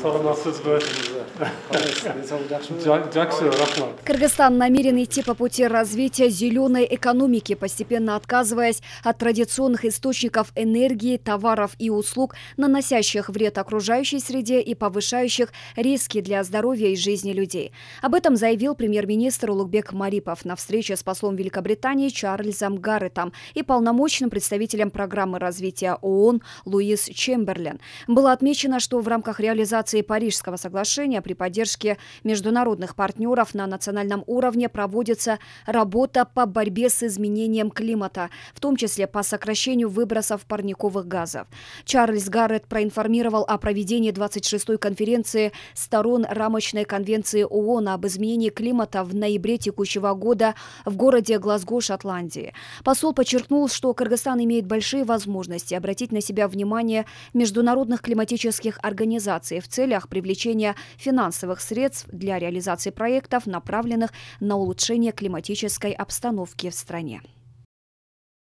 саламатсызбы жакшы рахмат кыргызстан намерен идти по пути развития зеленой экономики постепенно отказываясь от традиционных источников энергии товаров и услуг наносящих вред окружающей среде и повышающих риски для здоровья и жизни людей об этом заявил премьер-министр улукбек марипов на встрече с послом великобритании чарльзом гарретом и полномочным представителем программы развития оон луис чемберлен было отмечено что в рамках реализации реализации Парижского соглашения при поддержке международных партнеров на национальном уровне проводится работа по борьбе с изменением климата, в том числе по сокращению выбросов парниковых газов. Чарльз Гарретт проинформировал о проведении 26-й конференции сторон рамочной конвенции ООН об изменении климата в ноябре текущего года в городе Глазго, Шотландии. Посол подчеркнул, что Кыргызстан имеет большие возможности обратить на себя внимание международных климатических организаций, организации в целях привлечения финансовых средств для реализации проектов, направленных на улучшение климатической обстановки в стране.